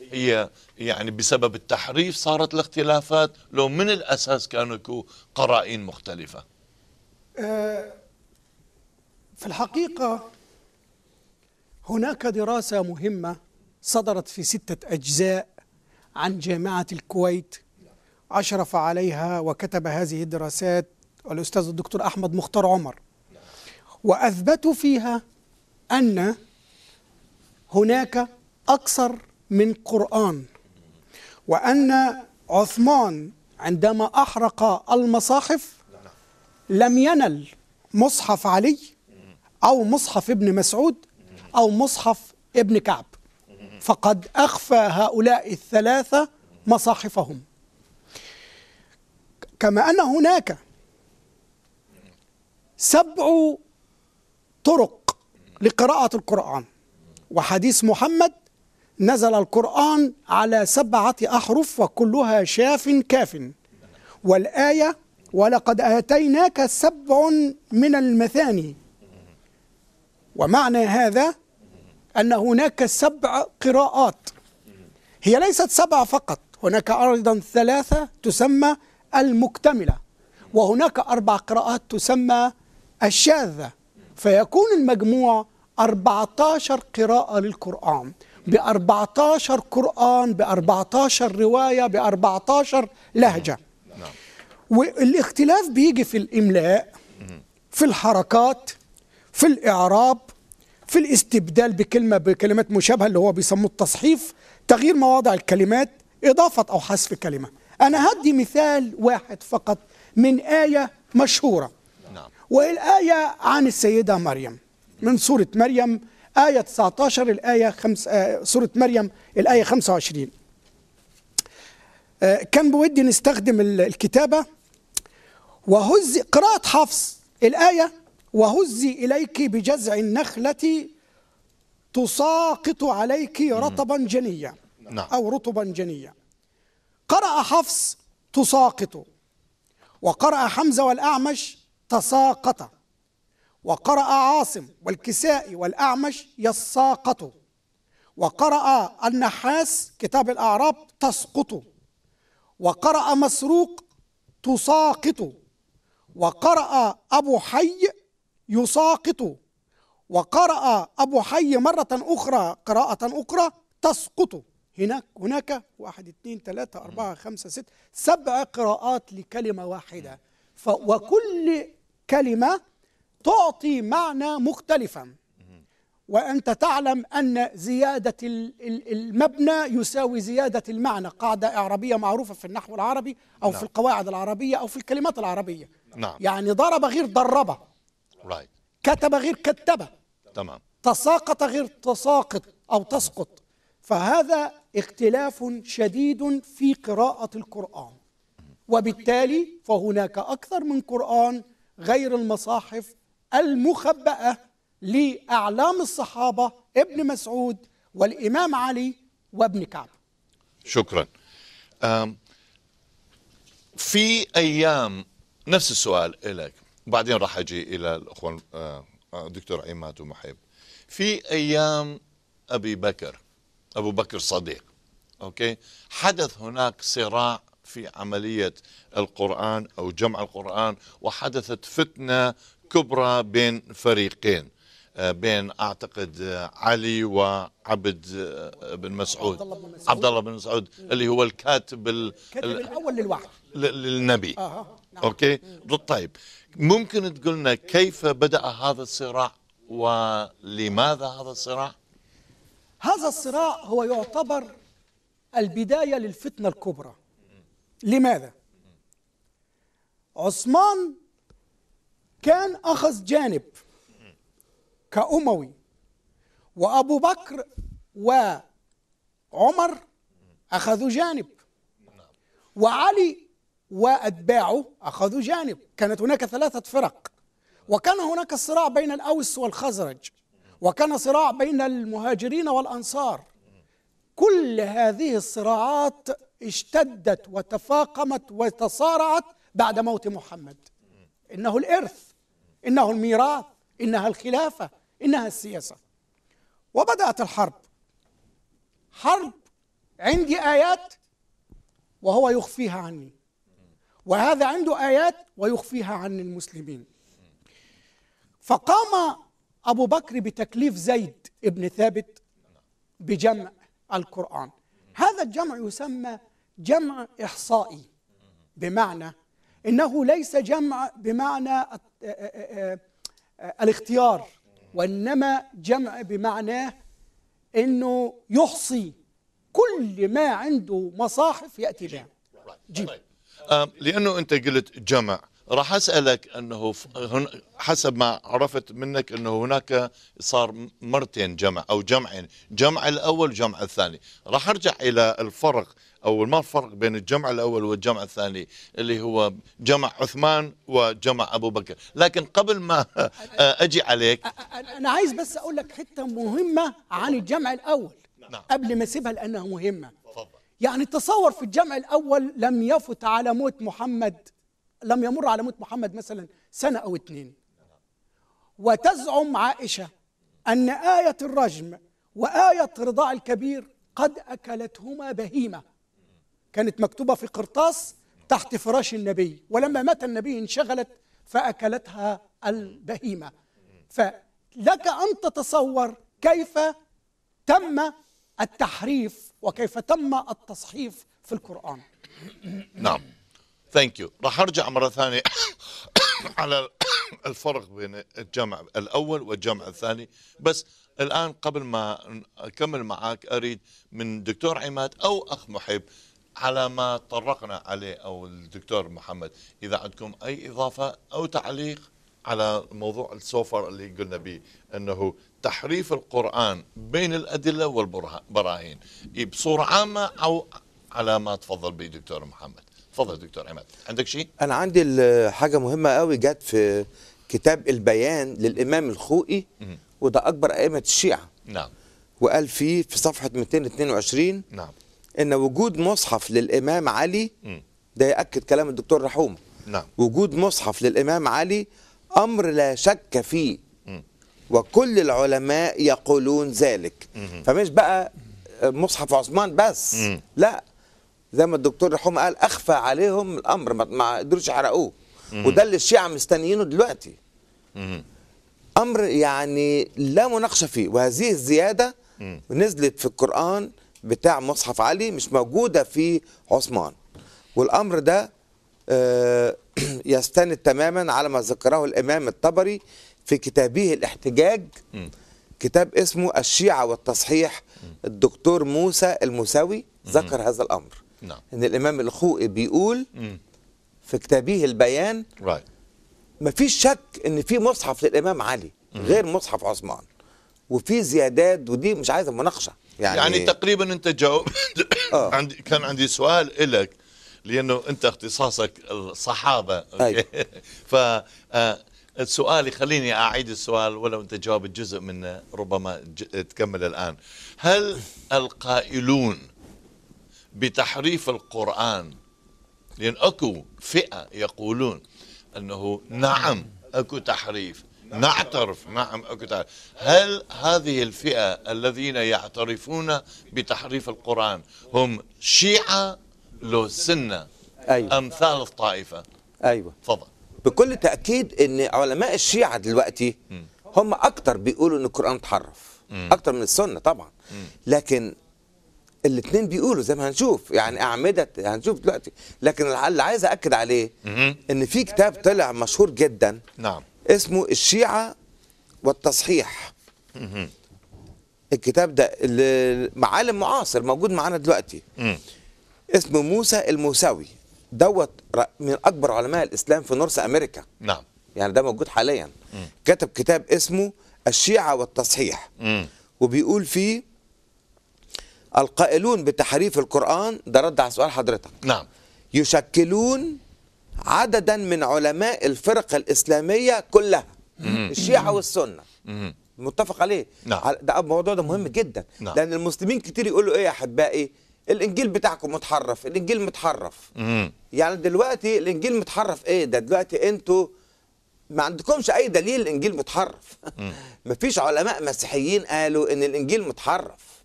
هي يعني بسبب التحريف صارت الاختلافات لو من الأساس كانوا يكون قرائن مختلفة آه، في الحقيقة هناك دراسة مهمة صدرت في ستة أجزاء عن جامعة الكويت أشرف عليها وكتب هذه الدراسات الأستاذ الدكتور أحمد مختار عمر وأثبتوا فيها أن هناك أكثر من قرآن وأن عثمان عندما أحرق المصاحف لم ينل مصحف علي أو مصحف ابن مسعود أو مصحف ابن كعب فقد أخفى هؤلاء الثلاثة مصاحفهم كما أن هناك سبع طرق لقراءة القرآن وحديث محمد نزل القرآن على سبعة أحرف وكلها شاف كاف والآية ولقد آتيناك سبع من المثاني ومعنى هذا أن هناك سبع قراءات هي ليست سبع فقط هناك أيضا ثلاثة تسمى المكتملة وهناك أربع قراءات تسمى الشاذة فيكون المجموع 14 قراءة للقرآن ب 14 قرآن ب 14 رواية ب 14 لهجة نعم. والاختلاف بيجي في الإملاء في الحركات في الإعراب في الاستبدال بكلمة بكلمات مشابهة اللي هو بيسموه التصحيف تغيير مواضع الكلمات إضافة أو حذف كلمة أنا هدي مثال واحد فقط من آية مشهورة نعم. والآية عن السيدة مريم من سورة مريم آية 19 الآية خمس آه سورة مريم الآية 25 آه كان بودي نستخدم الكتابة وهزي قراءة حفص الآية وهزي إليك بجزع النخلة تساقط عليك رطبا جنيا نعم. أو رطبا جنيا قرأ حفص تساقط وقرأ حمزة والأعمش تساقط وقرأ عاصم والكسائي والأعمش يساقط وقرأ النحاس كتاب الأعراب تسقط وقرأ مسروق تساقط وقرأ أبو حي يساقط وقرأ أبو حي مرة أخرى قراءة أخرى تسقط هناك هناك واحد اثنين ثلاثة أربعة خمسة ستة سبع قراءات لكلمة واحدة نعم. وكل كلمة تعطي معنى مختلفا وأنت تعلم أن زيادة المبنى يساوي زيادة المعنى قاعدة إعرابية معروفة في النحو العربي أو نعم. في القواعد العربية أو في الكلمات العربية نعم. يعني ضرب غير ضربه right. كتب غير كتبه تمام تساقط غير تساقط أو تسقط فهذا اختلاف شديد في قراءة القرآن وبالتالي فهناك أكثر من قرآن غير المصاحف المخبأة لأعلام الصحابة ابن مسعود والإمام علي وابن كعب شكرا في أيام نفس السؤال لك وبعدين راح أجي إلى الأخوان أه، دكتور عماد ومحب في أيام أبي بكر أبو بكر صديق أوكي حدث هناك صراع في عملية القرآن أو جمع القرآن وحدثت فتنة كبرى بين فريقين آه، بين اعتقد آه، علي وعبد آه، بن مسعود عبد الله بن مسعود اللي هو الكاتب الكاتب الاول للوحي للنبي نعم. اوكي طيب،, طيب ممكن تقولنا كيف بدا هذا الصراع ولماذا هذا الصراع هذا الصراع هو يعتبر البدايه للفتنه الكبرى لماذا عثمان كان أخذ جانب كأموي وأبو بكر وعمر أخذوا جانب وعلي وأتباعه أخذوا جانب كانت هناك ثلاثة فرق وكان هناك صراع بين الأوس والخزرج وكان صراع بين المهاجرين والأنصار كل هذه الصراعات اشتدت وتفاقمت وتصارعت بعد موت محمد إنه الإرث إنه الميراث إنها الخلافة إنها السياسة وبدأت الحرب حرب عندي آيات وهو يخفيها عني وهذا عنده آيات ويخفيها عن المسلمين فقام أبو بكر بتكليف زيد ابن ثابت بجمع القرآن هذا الجمع يسمى جمع إحصائي بمعنى انه ليس جمع بمعنى الاختيار وانما جمع بمعناه انه يحصي كل ما عنده مصاحف ياتي بها جيب طيب. لانه انت قلت جمع راح اسالك انه حسب ما عرفت منك انه هناك صار مرتين جمع او جمعين، جمع الاول وجمع الثاني، راح ارجع الى الفرق او ما الفرق بين الجمع الاول والجمع الثاني اللي هو جمع عثمان وجمع ابو بكر، لكن قبل ما اجي عليك انا عايز بس اقول لك حته مهمه عن الجمع الاول نعم. قبل ما اسيبها لانها مهمه. يعني تصور في الجمع الاول لم يفت على موت محمد لم يمر على موت محمد مثلا سنة أو اتنين وتزعم عائشة أن آية الرجم وآية رضاع الكبير قد أكلتهما بهيمة كانت مكتوبة في قرطاس تحت فراش النبي ولما مات النبي انشغلت فأكلتها البهيمة فلك أن تتصور كيف تم التحريف وكيف تم التصحيف في القرآن نعم ثانك يو راح ارجع مره ثانيه على الفرق بين الجمع الاول والجمع الثاني بس الان قبل ما اكمل معاك اريد من دكتور عماد او اخ محب على ما طرقنا عليه او الدكتور محمد اذا عندكم اي اضافه او تعليق على موضوع السوفر اللي قلنا به انه تحريف القران بين الادله والبراهين إيه، بصوره عامه او على ما تفضل به دكتور محمد تفضل دكتور عماد عندك شيء انا عندي حاجه مهمه قوي جت في كتاب البيان للامام الخوئي وده اكبر ائمه الشيعه نعم وقال فيه في صفحه 222 نعم ان وجود مصحف للامام علي ده ياكد كلام الدكتور رحوم نعم وجود مصحف للامام علي امر لا شك فيه وكل العلماء يقولون ذلك فمش بقى مصحف عثمان بس لا زي ما الدكتور رحوم قال اخفى عليهم الامر ما قدروش يحرقوه وده اللي الشيعه مستنيينه دلوقتي امر يعني لا مناقشه فيه وهذه الزياده نزلت في القران بتاع مصحف علي مش موجوده في عثمان والامر ده آه، يستند تماما على ما ذكره الامام الطبري في كتابه الاحتجاج كتاب اسمه الشيعه والتصحيح الدكتور موسى الموساوي ذكر هذا الامر نعم ان الامام الخوئي بيقول مم. في كتابه البيان رايت مفيش شك ان في مصحف للامام علي مم. غير مصحف عثمان وفي زيادات ودي مش عايزه مناقشه يعني يعني تقريبا انت جاوب آه. عندي كان عندي سؤال لك لانه انت اختصاصك الصحابه أيوة. ف آه، السؤال خليني اعيد السؤال ولو انت جاوبت جزء منه ربما تكمل الان هل القائلون بتحريف القرآن لأن أكو فئة يقولون أنه نعم أكو تحريف نعترف نعم أكو تحريف هل هذه الفئة الذين يعترفون بتحريف القرآن هم شيعة لو سنة أيوة. أم ثالث طائفة أيوة تفضل بكل تأكيد أن علماء الشيعة دلوقتي هم أكثر بيقولوا أن القرآن تحرف أكثر من السنة طبعا لكن الاثنين بيقولوا زي ما هنشوف يعني اعمده هنشوف دلوقتي لكن اللي عايز اكد عليه ان في كتاب طلع مشهور جدا نعم اسمه الشيعه والتصحيح الكتاب ده معالم معاصر موجود معانا دلوقتي اسمه موسى الموسوي دوت من اكبر علماء الاسلام في نورث امريكا نعم يعني ده موجود حاليا كتب كتاب اسمه الشيعه والتصحيح وبيقول فيه القائلون بتحريف القرآن ده رد على سؤال حضرتك نعم يشكلون عددا من علماء الفرق الإسلامية كلها الشيعة والسنة متفق عليه نعم. ده الموضوع ده مهم جدا نعم. لأن المسلمين كتير يقولوا إيه يا أحبائي الانجيل بتاعكم متحرف الانجيل متحرف مم. يعني دلوقتي الانجيل متحرف ايه ده دلوقتي انتوا ما عندكمش اي دليل الانجيل متحرف مفيش علماء مسيحيين قالوا ان الانجيل متحرف